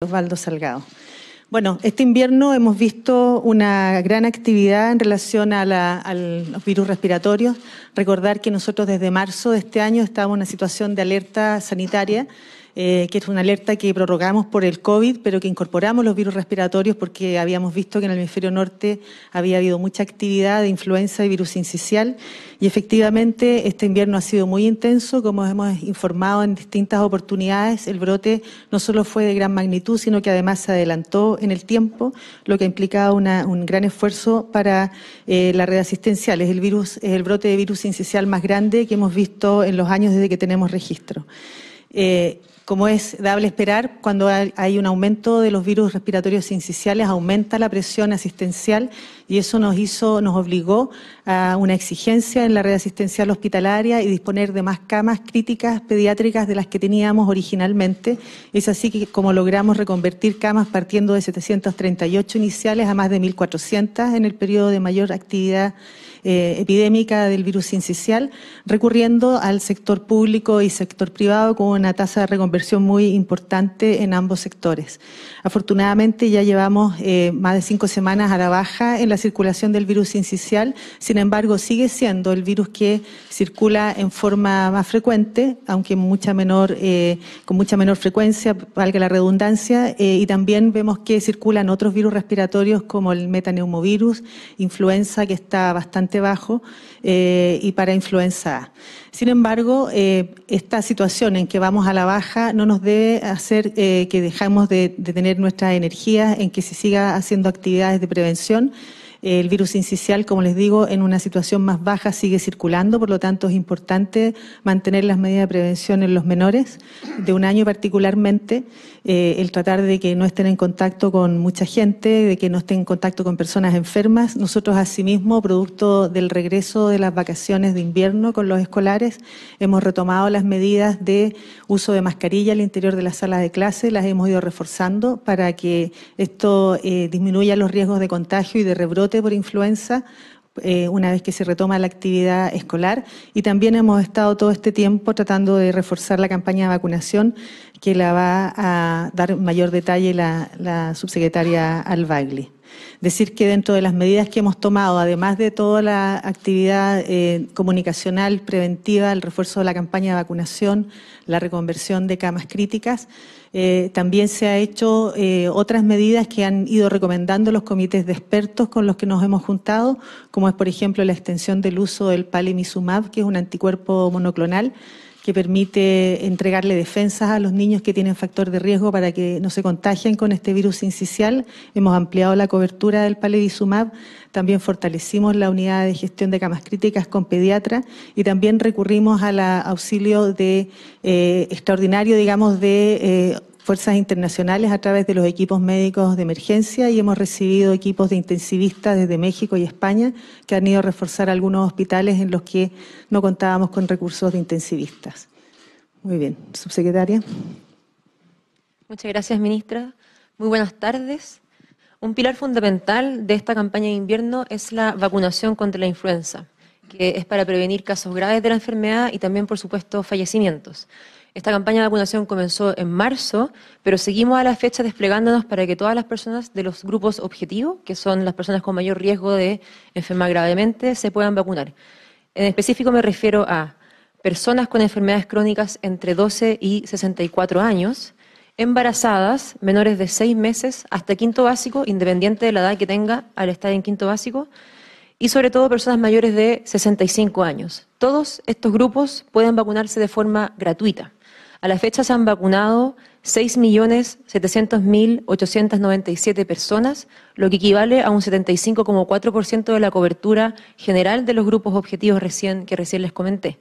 Osvaldo Salgado. Bueno, este invierno hemos visto una gran actividad en relación a, los virus respiratorios. Recordar que nosotros desde marzo de este año estamos en una situación de alerta sanitaria eh, que es una alerta que prorrogamos por el COVID, pero que incorporamos los virus respiratorios porque habíamos visto que en el hemisferio norte había habido mucha actividad de influenza y virus incisional. Y efectivamente este invierno ha sido muy intenso, como hemos informado en distintas oportunidades, el brote no solo fue de gran magnitud, sino que además se adelantó en el tiempo, lo que ha implicado un gran esfuerzo para eh, la red asistencial. Es el, virus, es el brote de virus incisional más grande que hemos visto en los años desde que tenemos registro. Eh, como es dable esperar, cuando hay un aumento de los virus respiratorios incisionales, aumenta la presión asistencial y eso nos hizo, nos obligó a una exigencia en la red asistencial hospitalaria y disponer de más camas críticas pediátricas de las que teníamos originalmente. Es así que como logramos reconvertir camas partiendo de 738 iniciales a más de 1.400 en el periodo de mayor actividad eh, epidémica del virus incisial recurriendo al sector público y sector privado con una tasa de reconversión muy importante en ambos sectores. Afortunadamente ya llevamos eh, más de cinco semanas a la baja en la circulación del virus incisial, sin embargo sigue siendo el virus que circula en forma más frecuente, aunque eh, con mucha menor frecuencia, valga la redundancia, y también vemos que circulan otros virus respiratorios como el metaneumovirus, influenza que está bastante bajo eh, y para influenza Sin embargo, eh, esta situación en que vamos a la baja no nos debe hacer eh, que dejemos de, de tener nuestras energías en que se siga haciendo actividades de prevención el virus incisional, como les digo, en una situación más baja sigue circulando, por lo tanto es importante mantener las medidas de prevención en los menores de un año particularmente, eh, el tratar de que no estén en contacto con mucha gente, de que no estén en contacto con personas enfermas. Nosotros asimismo, producto del regreso de las vacaciones de invierno con los escolares, hemos retomado las medidas de uso de mascarilla al interior de las salas de clase, las hemos ido reforzando para que esto eh, disminuya los riesgos de contagio y de rebrote por influenza eh, una vez que se retoma la actividad escolar. Y también hemos estado todo este tiempo tratando de reforzar la campaña de vacunación, que la va a dar mayor detalle la, subsecretaria Albagli. Decir que dentro de las medidas que hemos tomado, además de toda la actividad eh, comunicacional preventiva, el refuerzo de la campaña de vacunación, la reconversión de camas críticas, eh, también se han hecho eh, otras medidas que han ido recomendando los comités de expertos con los que nos hemos juntado, como es, por ejemplo, la extensión del uso del palimizumab, que es un anticuerpo monoclonal, que permite entregarle defensas a los niños que tienen factor de riesgo para que no se contagien con este virus incisional. Hemos ampliado la cobertura del palidizumab, también fortalecimos la unidad de gestión de camas críticas con pediatra y también recurrimos al auxilio de eh, extraordinario, digamos, de eh, fuerzas internacionales a través de los equipos médicos de emergencia y hemos recibido equipos de intensivistas desde México y España que han ido a reforzar algunos hospitales en los que no contábamos con recursos de intensivistas. Muy bien, subsecretaria. Muchas gracias, ministra. Muy buenas tardes. Un pilar fundamental de esta campaña de invierno es la vacunación contra la influenza, que es para prevenir casos graves de la enfermedad y también, por supuesto, fallecimientos. Esta campaña de vacunación comenzó en marzo, pero seguimos a la fecha desplegándonos para que todas las personas de los grupos objetivos, que son las personas con mayor riesgo de enfermar gravemente, se puedan vacunar. En específico me refiero a personas con enfermedades crónicas entre 12 y 64 años, embarazadas menores de 6 meses hasta quinto básico, independiente de la edad que tenga al estar en quinto básico, y sobre todo personas mayores de 65 años. Todos estos grupos pueden vacunarse de forma gratuita. A la fecha se han vacunado 6.700.897 personas, lo que equivale a un 75,4% de la cobertura general de los grupos objetivos recién, que recién les comenté.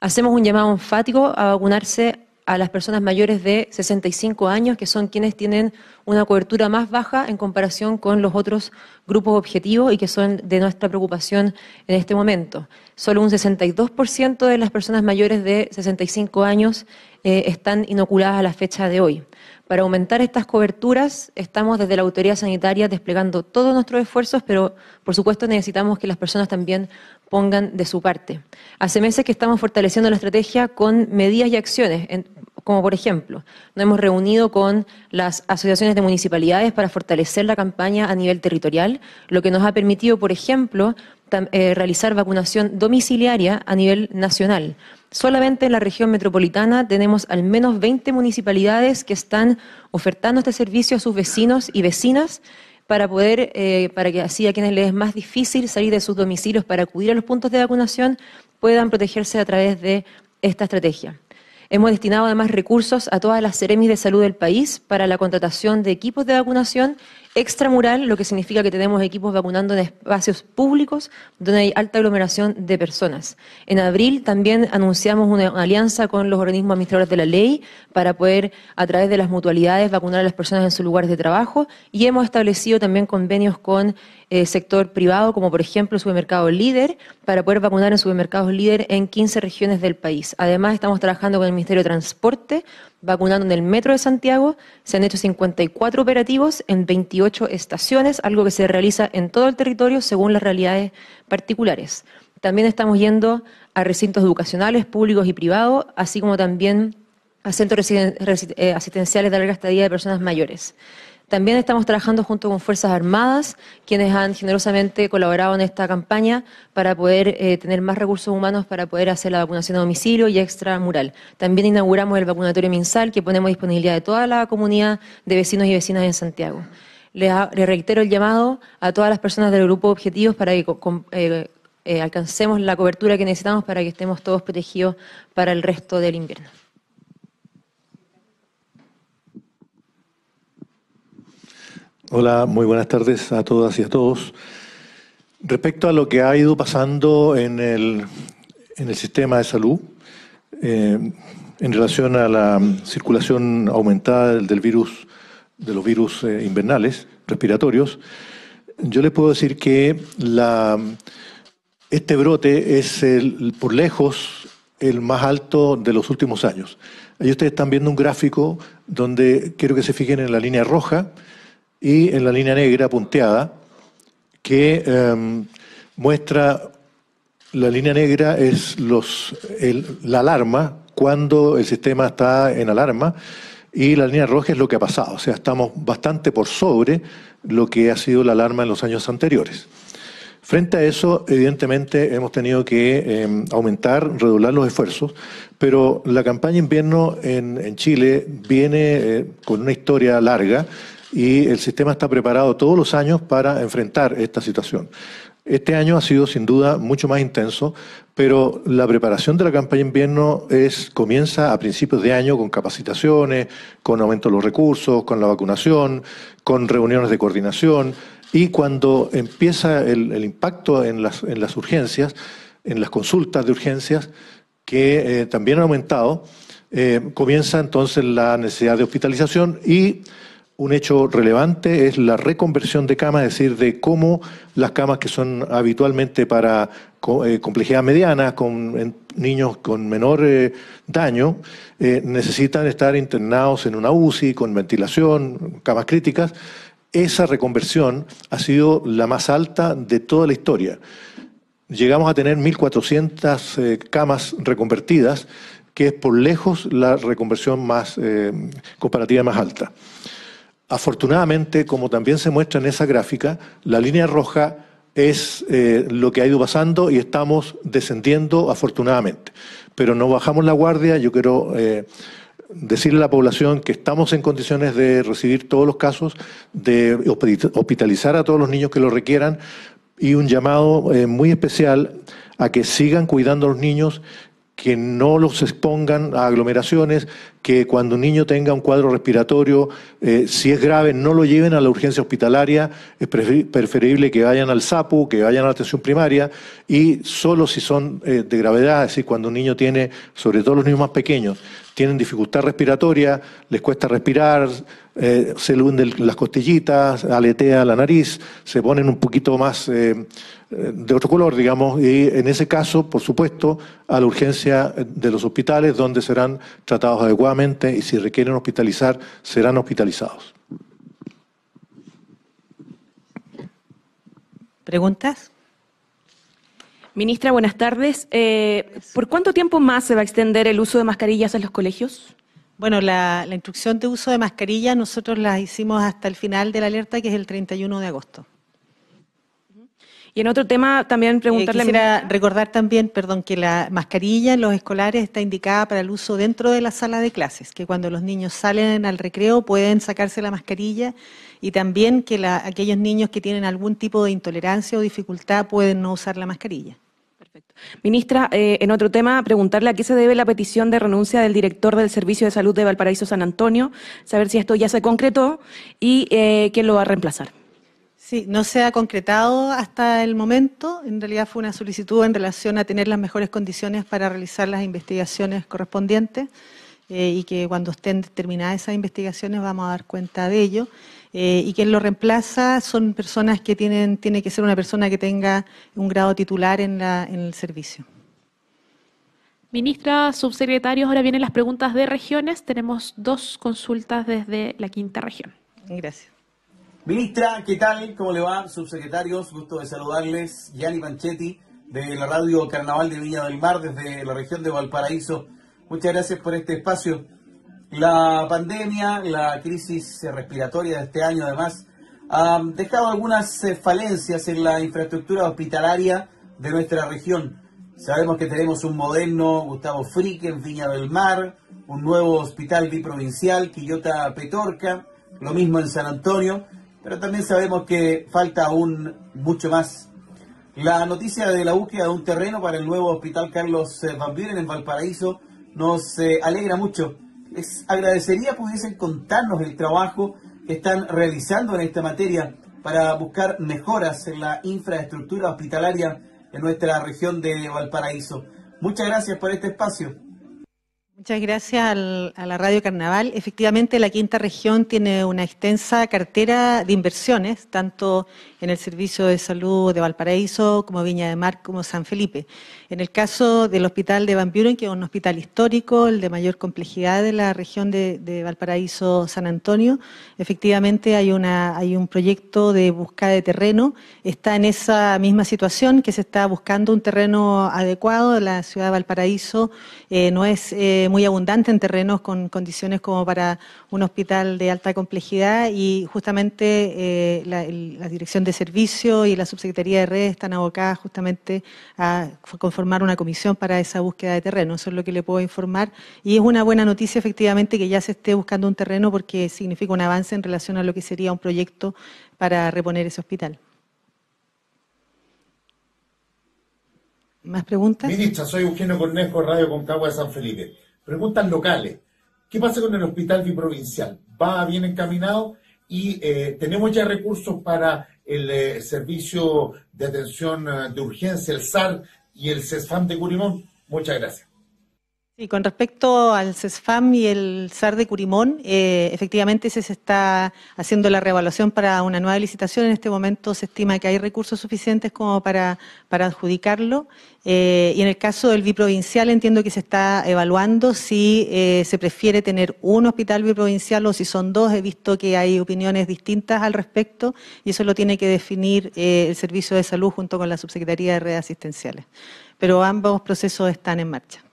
Hacemos un llamado enfático a vacunarse a las personas mayores de 65 años, que son quienes tienen una cobertura más baja en comparación con los otros grupos objetivos y que son de nuestra preocupación en este momento. Solo un 62% de las personas mayores de 65 años eh, están inoculadas a la fecha de hoy. Para aumentar estas coberturas, estamos desde la autoridad sanitaria desplegando todos nuestros esfuerzos, pero por supuesto necesitamos que las personas también pongan de su parte. Hace meses que estamos fortaleciendo la estrategia con medidas y acciones, como por ejemplo, nos hemos reunido con las asociaciones de municipalidades para fortalecer la campaña a nivel territorial, lo que nos ha permitido, por ejemplo, eh, realizar vacunación domiciliaria a nivel nacional. Solamente en la región metropolitana tenemos al menos 20 municipalidades que están ofertando este servicio a sus vecinos y vecinas para poder, eh, para que así a quienes les es más difícil salir de sus domicilios para acudir a los puntos de vacunación puedan protegerse a través de esta estrategia. Hemos destinado además recursos a todas las Ceremis de salud del país para la contratación de equipos de vacunación extramural, lo que significa que tenemos equipos vacunando en espacios públicos donde hay alta aglomeración de personas. En abril también anunciamos una, alianza con los organismos administradores de la ley para poder, a través de las mutualidades, vacunar a las personas en sus lugares de trabajo y hemos establecido también convenios con el eh, sector privado, como por ejemplo el supermercado líder, para poder vacunar en supermercados líder en 15 regiones del país. Además, estamos trabajando con el Ministerio de Transporte vacunando en el metro de Santiago. Se han hecho 54 operativos en 28 estaciones, algo que se realiza en todo el territorio según las realidades particulares. También estamos yendo a recintos educacionales, públicos y privados, así como también a centros eh, asistenciales de larga estadía de personas mayores. También estamos trabajando junto con Fuerzas Armadas, quienes han generosamente colaborado en esta campaña para poder eh, tener más recursos humanos para poder hacer la vacunación a domicilio y extramural. También inauguramos el vacunatorio MinSal, que ponemos a disponibilidad de toda la comunidad de vecinos y vecinas en Santiago. Les, reitero el llamado a todas las personas del grupo Objetivos para que eh, eh, alcancemos la cobertura que necesitamos para que estemos todos protegidos para el resto del invierno. Hola, muy buenas tardes a todas y a todos. Respecto a lo que ha ido pasando en el, sistema de salud, eh, en relación a la circulación aumentada del virus, de los virus eh, invernales, respiratorios, yo les puedo decir que este brote es el, por lejos el más alto de los últimos años. Ahí ustedes están viendo un gráfico donde quiero que se fijen en la línea roja, y en la línea negra punteada, que em, muestra, la línea negra es los, la alarma, cuando el sistema está en alarma, y la línea roja es lo que ha pasado, o sea, estamos bastante por sobre lo que ha sido la alarma en los años anteriores. Frente a eso, evidentemente, hemos tenido que em, aumentar, redoblar los esfuerzos, pero la campaña invierno en, Chile viene eh, con una historia larga y el sistema está preparado todos los años para enfrentar esta situación. Este año ha sido sin duda mucho más intenso, pero la preparación de la campaña invierno es, comienza a principios de año con capacitaciones, con aumento de los recursos, con la vacunación, con reuniones de coordinación y cuando empieza el, impacto en las, en las, urgencias, en las consultas de urgencias, que eh, también han aumentado, eh, comienza entonces la necesidad de hospitalización y un hecho relevante es la reconversión de camas, es decir, de cómo las camas que son habitualmente para eh, complejidad mediana, con niños con menor eh, daño, eh, necesitan estar internados en una UCI, con ventilación, camas críticas. Esa reconversión ha sido la más alta de toda la historia. Llegamos a tener 1.400 camas reconvertidas, que es por lejos la reconversión más comparativa más alta. Afortunadamente, como también se muestra en esa gráfica, la línea roja es eh, lo que ha ido pasando y estamos descendiendo afortunadamente. Pero no bajamos la guardia, yo quiero eh, decirle a la población que estamos en condiciones de recibir todos los casos, de hospitalizar a todos los niños que lo requieran y un llamado eh, muy especial a que sigan cuidando a los niños, que no los expongan a aglomeraciones, que cuando un niño tenga un cuadro respiratorio, eh, si es grave, no lo lleven a la urgencia hospitalaria, es preferible que vayan al SAPU, que vayan a la atención primaria, y solo si son eh, de gravedad, es decir, cuando un niño tiene, sobre todo los niños más pequeños, tienen dificultad respiratoria, les cuesta respirar, eh, se le hunden las costillitas, aletea la nariz, se ponen un poquito más de otro color, digamos, y en ese caso, por supuesto, a la urgencia de los hospitales donde serán tratados adecuadamente y si requieren hospitalizar, serán hospitalizados. ¿Preguntas? Ministra, buenas tardes. Eh, ¿Por cuánto tiempo más se va a extender el uso de mascarillas en los colegios? Bueno, la, instrucción de uso de mascarilla nosotros la hicimos hasta el final de la alerta, que es el 31 de agosto. Y en otro tema también eh, preguntarle... quisiera recordar también, perdón, que la mascarilla en los escolares está indicada para el uso dentro de la sala de clases, que cuando los niños salen al recreo pueden sacarse la mascarilla y también que aquellos niños que tienen algún tipo de intolerancia o dificultad pueden no usar la mascarilla. Perfecto. Ministra, eh, en otro tema, preguntarle a qué se debe la petición de renuncia del director del Servicio de Salud de Valparaíso San Antonio, saber si esto ya se concretó y qué eh, quién lo va a reemplazar. Sí, no se ha concretado hasta el momento. En realidad fue una solicitud en relación a tener las mejores condiciones para realizar las investigaciones correspondientes eh, y que cuando estén terminadas esas investigaciones vamos a dar cuenta de ello. Eh, y quien lo reemplaza son personas que tienen, tiene que ser una persona que tenga un grado titular en, la, en el servicio. Ministra, subsecretarios, ahora vienen las preguntas de regiones. Tenemos dos consultas desde la quinta región. Gracias. Ministra, ¿qué tal? ¿Cómo le va? Subsecretarios, gusto de saludarles. Gianni Panchetti, de la radio Carnaval de Viña del Mar, desde la región de Valparaíso. Muchas gracias por este espacio. La pandemia, la crisis respiratoria de este año, además, ha dejado algunas eh, falencias en la infraestructura hospitalaria de nuestra región. Sabemos que tenemos un moderno Gustavo Frick en Viña del Mar, un nuevo hospital biprovincial, Quillota Petorca, lo mismo en San Antonio pero también sabemos que falta aún mucho más. La noticia de la búsqueda de un terreno para el nuevo Hospital Carlos eh, Van en Valparaíso nos eh, alegra mucho. Les agradecería pudiesen contarnos el trabajo que están realizando en esta materia para buscar mejoras en la infraestructura hospitalaria en nuestra región de Valparaíso. Muchas gracias por este espacio. Muchas gracias a la Radio Carnaval. Efectivamente, la quinta región tiene una extensa cartera de inversiones, tanto en el Servicio de Salud de Valparaíso, como Viña de Mar, como San Felipe. En el caso del Hospital de Van Buren, que es un hospital histórico, el de mayor complejidad de la región de, Valparaíso, San Antonio, efectivamente hay, una, hay un proyecto de búsqueda de terreno. Está en esa misma situación que se está buscando un terreno adecuado. La ciudad de Valparaíso eh, no es. Eh, eh, muy abundante en terrenos con condiciones como para un hospital de alta complejidad y justamente eh, la, Dirección de Servicio y la Subsecretaría de Redes están abocadas justamente a conformar una comisión para esa búsqueda de terreno. Eso es lo que le puedo informar. Y es una buena noticia efectivamente que ya se esté buscando un terreno porque significa un avance en relación a lo que sería un proyecto para reponer ese hospital. ¿Más preguntas? Ministra, soy Eugenio Cornejo, Radio Concagua de San Felipe. Preguntas locales. ¿Qué pasa con el hospital biprovincial? ¿Va bien encaminado? Y eh, tenemos ya recursos para el eh, servicio de atención eh, de urgencia, el SAR y el CESFAM de Curimón. Muchas gracias. Y con respecto al CESFAM y el SAR de Curimón, eh, efectivamente se está haciendo la reevaluación para una nueva licitación. En este momento se estima que hay recursos suficientes como para, adjudicarlo. Eh, y en el caso del biprovincial entiendo que se está evaluando si eh, se prefiere tener un hospital biprovincial o si son dos. He visto que hay opiniones distintas al respecto y eso lo tiene que definir el Servicio de Salud junto con la Subsecretaría de Redes Asistenciales. Pero ambos procesos están en marcha.